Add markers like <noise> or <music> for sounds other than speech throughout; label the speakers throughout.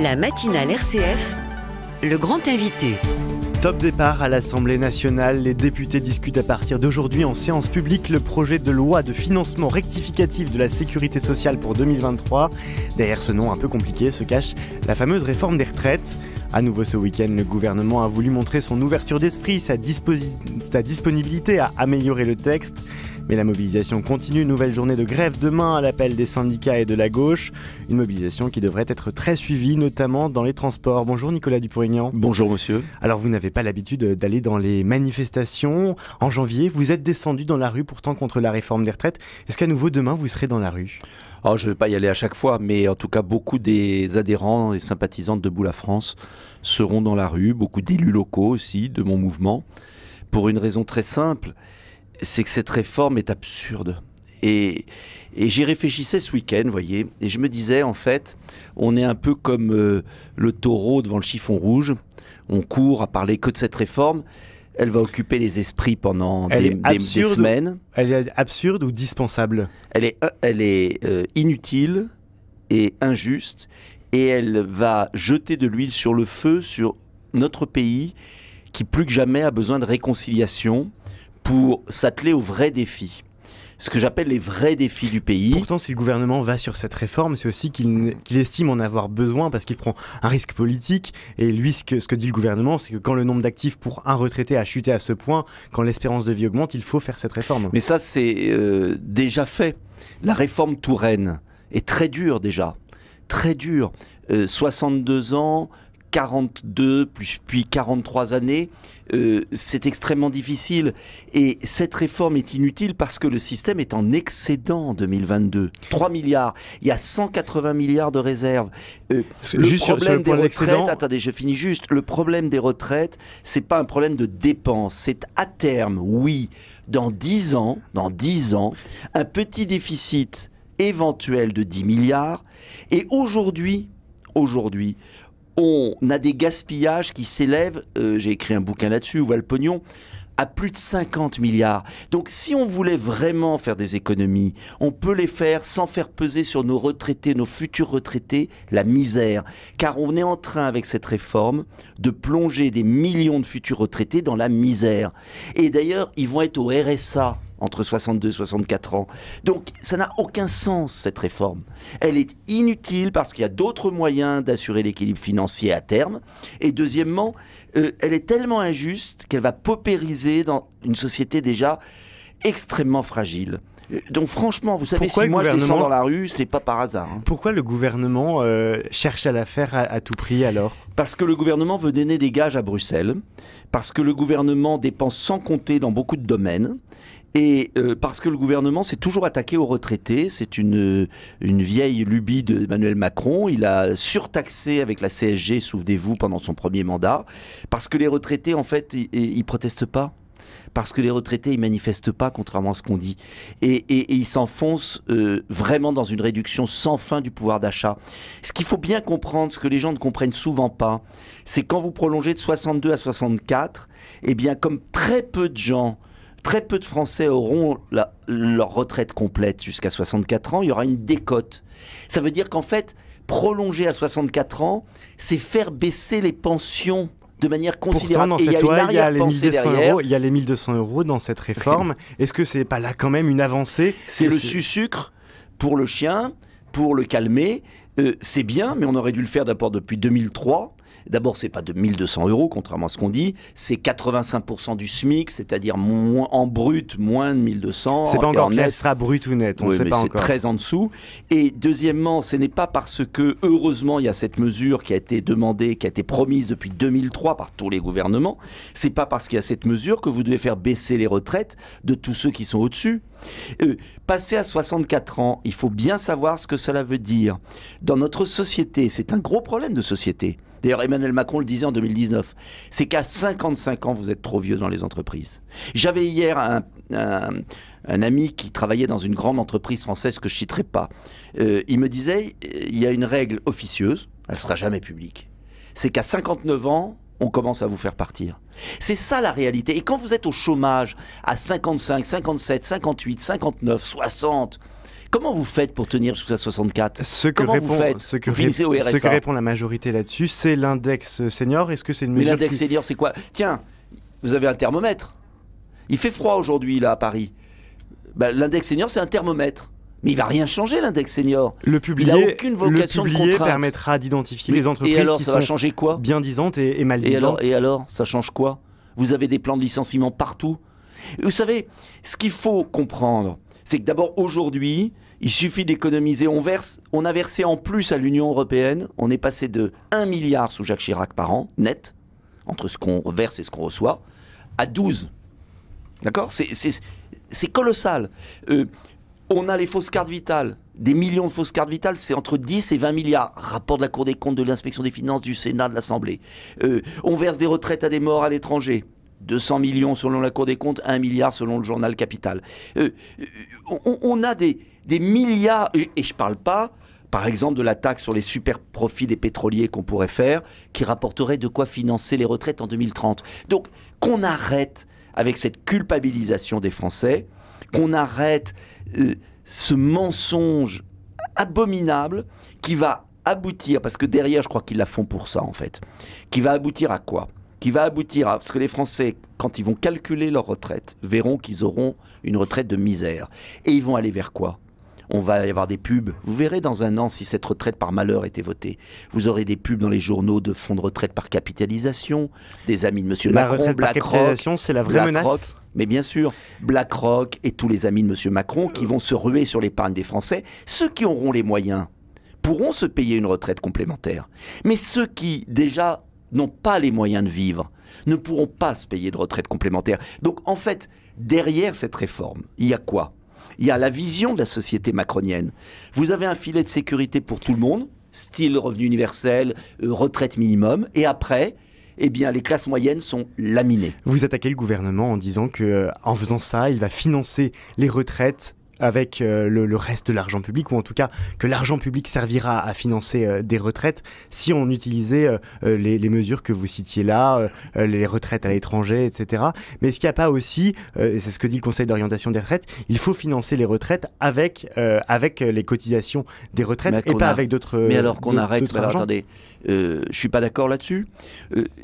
Speaker 1: La matinale RCF, le grand invité. Top départ à l'Assemblée nationale. Les députés discutent à partir d'aujourd'hui en séance publique le projet de loi de financement rectificatif de la sécurité sociale pour 2023. Derrière ce nom un peu compliqué se cache la fameuse réforme des retraites. À nouveau ce week-end, le gouvernement a voulu montrer son ouverture d'esprit, sa, disponibilité à améliorer le texte. Mais la mobilisation continue, nouvelle journée de grève demain à l'appel des syndicats et de la gauche. Une mobilisation qui devrait être très suivie, notamment dans les transports. Bonjour Nicolas Dupourignan. Bonjour monsieur. Alors vous n'avez pas l'habitude d'aller dans les manifestations. En janvier, vous êtes descendu dans la rue pourtant contre la réforme des retraites. Est-ce qu'à nouveau demain vous serez dans la rue
Speaker 2: je ne vais pas y aller à chaque fois, mais en tout cas, beaucoup des adhérents et sympathisants de Debout la France seront dans la rue, beaucoup d'élus locaux aussi de mon mouvement, pour une raison très simple, c'est que cette réforme est absurde. Et, j'y réfléchissais ce week-end, voyez, et je me disais, en fait, on est un peu comme euh, le taureau devant le chiffon rouge, on court à parler que de cette réforme, elle va occuper les esprits pendant des, semaines. Elle est absurde ou dispensable Elle est, euh, elle est euh, inutile et injuste, et elle va jeter de l'huile sur le feu sur notre pays qui plus que jamais a besoin de réconciliation pour s'atteler aux vrais défis
Speaker 1: ce que j'appelle les vrais défis du pays. Pourtant, si le gouvernement va sur cette réforme, c'est aussi qu'il estime en avoir besoin parce qu'il prend un risque politique. Et lui, ce que, dit le gouvernement, c'est que quand le nombre d'actifs pour un retraité a chuté à ce point, quand l'espérance de vie augmente, il faut faire cette réforme. Mais ça,
Speaker 2: c'est euh, déjà fait. La réforme Touraine est très dure déjà. Très dure. 62 euh, ans, 42, plus, puis 43 années, euh, c'est extrêmement difficile. Et cette réforme est inutile parce que le système est en excédent en 2022. 3 milliards. Il y a 180 milliards de réserves. Euh, le juste problème des retraites, attendez, je finis juste. Le problème des retraites, c'est pas un problème de dépenses. C'est à terme, oui, dans 10 ans, dans 10 ans, un petit déficit éventuel de 10 milliards. Et aujourd'hui, aujourd'hui, on a des gaspillages qui s'élèvent, euh, j'ai écrit un bouquin là-dessus, où le pognon, à plus de 50 milliards. Donc si on voulait vraiment faire des économies, on peut les faire sans faire peser sur nos retraités, nos futurs retraités, la misère. Car on est en train, avec cette réforme, de plonger des millions de futurs retraités dans la misère. Et d'ailleurs, ils vont être au RSA entre 62 et 64 ans. Donc ça n'a aucun sens, cette réforme. Elle est inutile parce qu'il y a d'autres moyens d'assurer l'équilibre financier à terme. Et deuxièmement, euh, elle est tellement injuste qu'elle va paupériser dans une société déjà extrêmement fragile. Euh, donc franchement, vous savez, si moi je descends dans la rue, c'est pas par hasard. Hein.
Speaker 1: Pourquoi le gouvernement euh, cherche à la faire à tout prix alors Parce que le gouvernement veut donner des gages à Bruxelles,
Speaker 2: parce que le gouvernement dépense sans compter dans beaucoup de domaines, et euh, parce que le gouvernement s'est toujours attaqué aux retraités, c'est une, une vieille lubie d'Emmanuel Macron. Il a surtaxé avec la CSG, souvenez-vous, pendant son premier mandat, parce que les retraités, en fait, ils protestent pas parce que les retraités, ils manifestent pas, contrairement à ce qu'on dit. Et, et, ils s'enfoncent euh, vraiment dans une réduction sans fin du pouvoir d'achat. Ce qu'il faut bien comprendre, ce que les gens ne comprennent souvent pas, c'est quand vous prolongez de 62 à 64, eh bien, comme très peu de gens Très peu de Français auront leur retraite complète jusqu'à 64 ans. Il y aura une décote. Ça veut dire qu'en fait, prolonger à 64 ans, c'est faire baisser les pensions de manière considérable. cette il y a, les
Speaker 1: les 1200 euros dans cette réforme. <laughs> Est-ce que c'est pas là quand même une avancée C'est le
Speaker 2: sucre pour le chien,
Speaker 1: pour le calmer.
Speaker 2: Euh, c'est bien, mais on aurait dû le faire d'abord depuis 2003. D'abord, c'est pas de 1200 euros, contrairement à ce qu'on dit. C'est 85% du SMIC, c'est-à-dire en brut, moins de 1200. C'est pas encore net. elle sera
Speaker 1: brut ou net, on ne sait pas encore. C'est très
Speaker 2: en dessous. Et deuxièmement, ce n'est pas parce que, heureusement, il y a cette mesure qui a été demandée, qui a été promise depuis 2003 par tous les gouvernements. C'est pas parce qu'il y a cette mesure que vous devez faire baisser les retraites de tous ceux qui sont au-dessus. Euh, passer à 64 ans, il faut bien savoir ce que cela veut dire. Dans notre société, c'est un gros problème de société. D'ailleurs, Emmanuel Macron le disait en 2019. C'est qu'à 55 ans, vous êtes trop vieux dans les entreprises. J'avais hier un, ami qui travaillait dans une grande entreprise française que je citerai pas. Euh, il me disait, il y a une règle officieuse, elle sera jamais publique. C'est qu'à 59 ans, on commence à vous faire partir. C'est ça la réalité. Et quand vous êtes au chômage à 55, 57, 58, 59, 60, Comment vous faites pour tenir jusqu'à 64 ce que, Comment répond, vous faites ce, que au RSA ce que répond
Speaker 1: la majorité là-dessus, c'est l'index senior. Est-ce que c'est une mesure Mais l'index senior,
Speaker 2: c'est quoi Tiens, vous avez un thermomètre. Il fait froid aujourd'hui, là, à Paris. Bah, l'index senior, c'est un thermomètre. Mais il va rien changer l'index senior. Le il a aucune vocation le publié permettra
Speaker 1: d'identifier les entreprises alors, qui sont quoi bien disantes et, et mal disantes. et
Speaker 2: alors, ça change quoi Vous avez des plans de licenciement partout. Vous savez, ce qu'il faut comprendre, c'est que d'abord aujourd'hui, il suffit d'économiser. On, verse, on a versé en plus à l'Union européenne, on est passé de 1 milliard sous Jacques Chirac par an, net, entre ce qu'on verse et ce qu'on reçoit, à 12. D'accord C'est colossal. Euh, on a les fausses cartes vitales. Des millions de fausses cartes vitales, c'est entre 10 et 20 milliards. Rapport de la Cour des comptes, de l'inspection des finances, du Sénat, de l'Assemblée. Euh, on verse des retraites à des morts à l'étranger. 200 millions selon la Cour des comptes, 1 milliard selon le journal Capital. Euh, on, a des, des milliards, et je ne parle pas, par exemple, de la taxe sur les super profits des pétroliers qu'on pourrait faire, qui rapporterait de quoi financer les retraites en 2030. Donc, qu'on arrête avec cette culpabilisation des Français, qu'on arrête euh, ce mensonge abominable qui va aboutir, parce que derrière, je crois qu'ils la font pour ça, en fait, qui va aboutir à quoi Qui va aboutir à ce que les Français, quand ils vont calculer leur retraite, verront qu'ils auront une retraite de misère. Et ils vont aller vers quoi on va y avoir des pubs. Vous verrez dans un an si cette retraite par malheur était votée. Vous aurez des pubs dans les journaux de fonds de retraite par capitalisation, des amis de M. Macron, retraite capitalisation, c'est la vraie menace. mais bien sûr, BlackRock et tous les amis de M. Macron qui vont se ruer sur l'épargne des Français, ceux qui auront les moyens pourront se payer une retraite complémentaire. Mais ceux qui, déjà, n'ont pas les moyens de vivre, ne pourront pas se payer de retraite complémentaire. Donc, en fait, derrière cette réforme, il y a quoi il y a la vision de la société macronienne. Vous avez un filet de sécurité pour tout le monde, style revenu universel, euh, retraite minimum, et après, eh bien, les classes moyennes sont laminées.
Speaker 1: Vous attaquez le gouvernement en disant qu'en euh, faisant ça, il va financer les retraites avec euh, le, reste de l'argent public, ou en tout cas que l'argent public servira à financer euh, des retraites si on utilisait euh, les, mesures que vous citiez là, les retraites à l'étranger, etc. Mais est-ce qu'il n'y a pas aussi, et c'est ce que dit le Conseil d'orientation des retraites, il faut financer les retraites avec, avec les cotisations des retraites et pas avec d'autres... Mais alors qu'on arrête, alors, attendez,
Speaker 2: je suis pas d'accord là-dessus.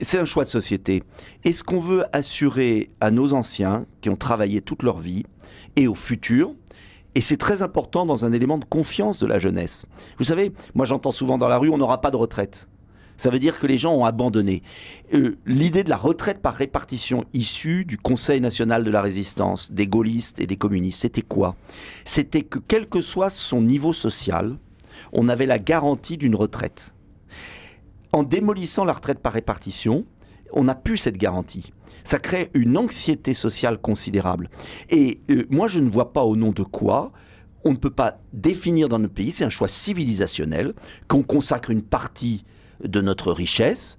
Speaker 2: c'est un choix de société. Est-ce qu'on veut assurer à nos anciens qui ont travaillé toute leur vie et au futur et c'est très important dans un élément de confiance de la jeunesse. Vous savez, moi j'entends souvent dans la rue, on n'aura pas de retraite. Ça veut dire que les gens ont abandonné. Euh, l'idée de la retraite par répartition issue du Conseil national de la résistance, des gaullistes et des communistes, c'était quoi C'était que quel que soit son niveau social, on avait la garantie d'une retraite. En démolissant la retraite par répartition, on n'a plus cette garantie. Ça crée une anxiété sociale considérable. Et euh, moi, je ne vois pas au nom de quoi on ne peut pas définir dans notre pays, c'est un choix civilisationnel, qu'on consacre une partie de notre richesse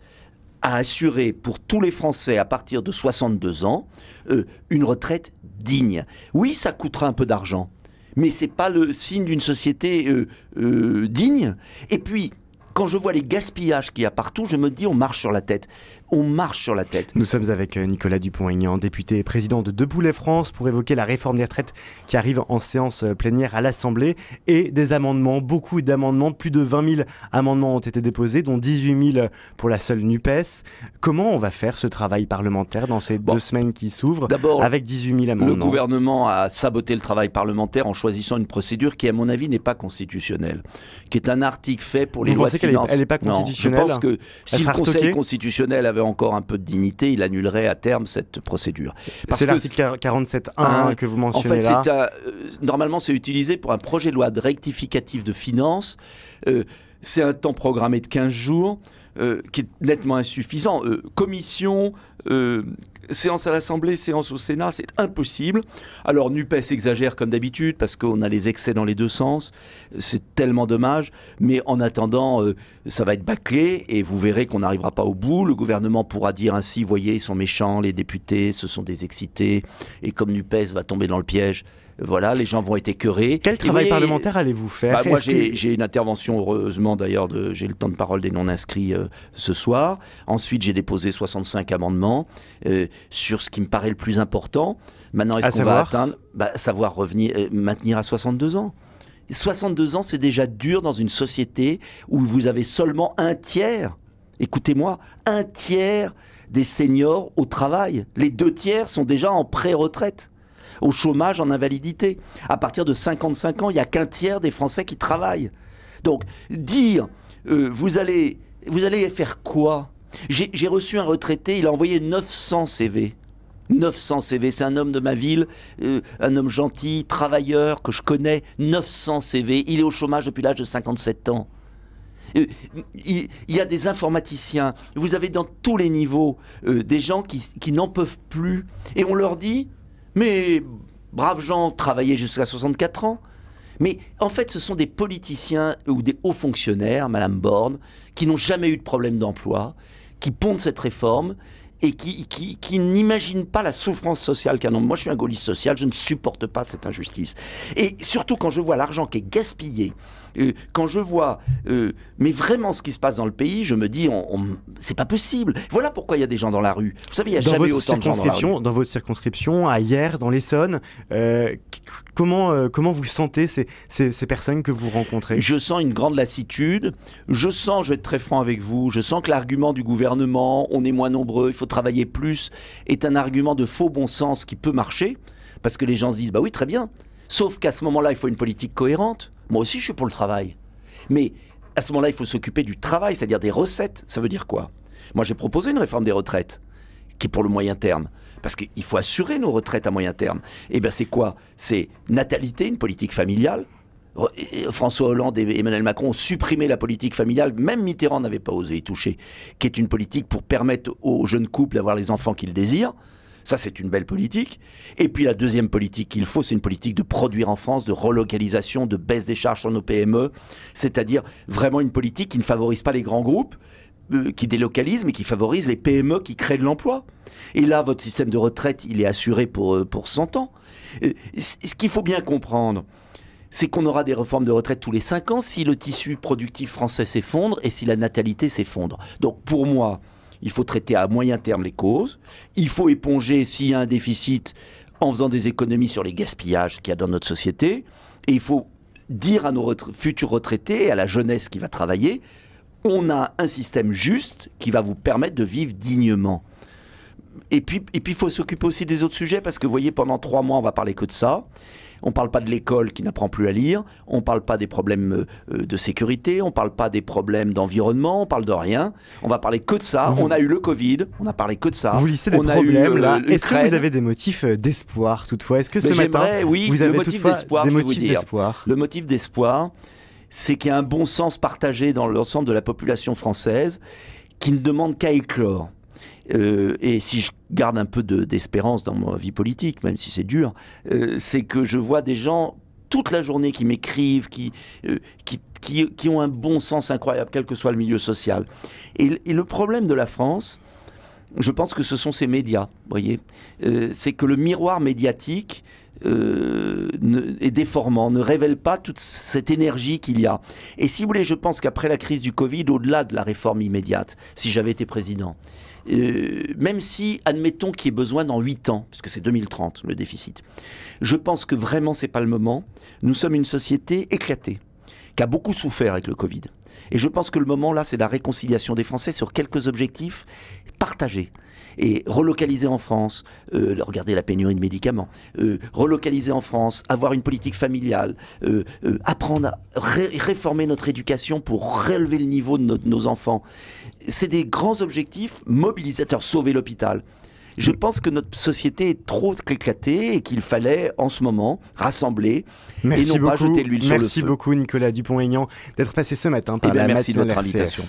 Speaker 2: à assurer pour tous les Français à partir de 62 ans euh, une retraite digne. Oui, ça coûtera un peu d'argent, mais ce n'est pas le signe d'une société euh, digne. Et puis, quand je vois les gaspillages qu'il y a partout, je me dis on marche sur la tête on marche sur la tête.
Speaker 1: Nous sommes avec euh, Nicolas Dupont-Aignan, député et président de deboulet France, pour évoquer la réforme des retraites qui arrive en séance euh, plénière à l'Assemblée et des amendements, beaucoup d'amendements, plus de 20 000 amendements ont été déposés, dont 18 000 pour la seule NUPES. Comment on va faire ce travail parlementaire dans ces deux semaines qui s'ouvrent avec 18 000 amendements Le
Speaker 2: gouvernement a saboté le travail parlementaire en choisissant une procédure qui, à mon avis, n'est pas constitutionnelle, qui est un article fait pour les lois de finances. Elle n'est pas constitutionnelle. je pense que si le Conseil constitutionnel avait encore un peu de dignité, il annulerait à terme cette procédure. C'est l'article
Speaker 1: 47.1 que vous mentionnez en fait, là.
Speaker 2: Euh, normalement, c'est utilisé pour un projet de loi de rectificatif de finances. Euh, c'est un temps programmé de 15 jours. Euh, qui est nettement insuffisant. commission, séance à l'Assemblée, séance au Sénat, c'est impossible. Alors NUPES exagère comme d'habitude parce qu'on a les excès dans les deux sens. C'est tellement dommage. Mais en attendant, euh, ça va être bâclé et vous verrez qu'on n'arrivera pas au bout. Le gouvernement pourra dire ainsi, voyez, ils sont méchants, les députés, ce sont des excités. Et comme NUPES va tomber dans le piège, voilà, les gens vont être écœurés. Quel travail parlementaire
Speaker 1: allez-vous faire bah, Moi, j'ai
Speaker 2: une intervention, heureusement d'ailleurs, j'ai le temps de parole des non-inscrits euh, ce soir. Ensuite, j'ai déposé 65 amendements euh, sur ce qui me paraît le plus important. Maintenant, est-ce qu'on va atteindre bah, Savoir revenir, euh, maintenir à 62 ans. 62 ans, c'est déjà dur dans une société où vous avez seulement un tiers, écoutez-moi, un tiers des seniors au travail. Les deux tiers sont déjà en pré-retraite au chômage, en invalidité. À partir de 55 ans, il n'y a qu'un tiers des Français qui travaillent. Donc, dire, euh, vous, allez, vous allez faire quoi J'ai reçu un retraité, il a envoyé 900 CV. 900 CV, c'est un homme de ma ville, euh, un homme gentil, travailleur, que je connais, 900 CV, il est au chômage depuis l'âge de 57 ans. Euh, il, y a des informaticiens, vous avez dans tous les niveaux des gens qui, qui n'en peuvent plus, et on leur dit, mais braves gens travaillaient jusqu'à 64 ans. Mais en fait, ce sont des politiciens ou des hauts fonctionnaires, Madame Borne, qui n'ont jamais eu de problème d'emploi, qui pondent cette réforme et qui, qui n'imaginent pas la souffrance sociale qu'un homme. Moi, je suis un gaulliste social, je ne supporte pas cette injustice. Et surtout quand je vois l'argent qui est gaspillé euh, quand je vois, euh, mais vraiment ce qui se passe dans le pays, je me dis, c'est pas possible. Voilà pourquoi il y a des gens dans la rue. Vous savez, il y a jamais autant de gens dans la rue.
Speaker 1: Dans votre circonscription, à hier, dans l'Essonne, euh, comment, comment vous sentez ces, ces personnes que vous rencontrez
Speaker 2: Je sens une grande lassitude. Je sens, je vais être très franc avec vous, je sens que l'argument du gouvernement, on est moins nombreux, il faut travailler plus, est un argument de faux bon sens qui peut marcher. Parce que les gens se disent, bah oui, très bien. Sauf qu'à ce moment-là, il faut une politique cohérente. Moi aussi, je suis pour le travail. Mais à ce moment-là, il faut s'occuper du travail, c'est-à-dire des recettes. Ça veut dire quoi Moi, j'ai proposé une réforme des retraites, qui est pour le moyen terme. Parce qu'il faut assurer nos retraites à moyen terme. Et eh bien, c'est quoi C'est natalité, une politique familiale. Euh, François Hollande et Emmanuel Macron ont supprimé la politique familiale, même Mitterrand n'avait pas osé y toucher, qui est une politique pour permettre aux jeunes couples d'avoir les enfants qu'ils désirent. Ça, c'est une belle politique. Et puis la deuxième politique qu'il faut, c'est une politique de produire en France, de relocalisation, de baisse des charges sur nos PME, c'est-à-dire vraiment une politique qui ne favorise pas les grands groupes, euh, qui délocalise, mais qui favorise les PME qui créent de l'emploi. Et là, votre système de retraite, il est assuré pour, 100 euh, ans. Euh, ce qu'il faut bien comprendre, c'est qu'on aura des réformes de retraite tous les 5 ans si le tissu productif français s'effondre et si la natalité s'effondre. Donc pour moi, il faut traiter à moyen terme les causes, il faut éponger s'il y a un déficit en faisant des économies sur les gaspillages qu'il y a dans notre société, et il faut dire à nos futurs retraités, à la jeunesse qui va travailler, on a un système juste qui va vous permettre de vivre dignement. Et puis, et il faut s'occuper aussi des autres sujets, parce que vous voyez, pendant trois mois, on va parler que de ça. On ne parle pas de l'école qui n'apprend plus à lire, on ne parle pas des problèmes euh, de sécurité, on ne parle pas des problèmes d'environnement, on parle de rien. On va parler que de ça. On a eu le Covid, on a parlé que de ça. Vous lissez des problèmes euh, là. Est-ce que vous avez
Speaker 1: des motifs euh, d'espoir toutefois Est-ce que ce matin, vous avez le d'espoir, des motifs d'espoir
Speaker 2: Le motif d'espoir, c'est qu'il y a un bon sens partagé dans l'ensemble de la population française qui ne demande qu'à éclore. Euh, et si je garde un peu d'espérance dans ma vie politique, même si c'est dur, euh, c'est que je vois des gens toute la journée qui m'écrivent, euh, qui, qui, ont un bon sens incroyable, quel que soit le milieu social. Et, le problème de la France, je pense que ce sont ces médias, voyez, c'est que le miroir médiatique et euh, déformant, ne révèle pas toute cette énergie qu'il y a. Et si vous voulez, je pense qu'après la crise du Covid, au-delà de la réforme immédiate, si j'avais été président, euh, même si, admettons qu'il y ait besoin dans 8 ans, puisque c'est 2030 le déficit, je pense que vraiment c'est pas le moment. Nous sommes une société éclatée, qui a beaucoup souffert avec le Covid. Et je pense que le moment là, c'est la réconciliation des Français sur quelques objectifs partagés. Et relocaliser en France, euh, regardez la pénurie de médicaments, euh, relocaliser en France, avoir une politique familiale, euh, apprendre à réformer notre éducation pour relever le niveau de, nos enfants. C'est des grands objectifs mobilisateurs, sauver l'hôpital. Je pense que notre société est trop éclatée et qu'il fallait en ce moment rassembler et non pas jeter l'huile sur le feu. Merci
Speaker 1: beaucoup Nicolas Dupont-Aignan d'être passé ce matin par eh Merci de votre invitation.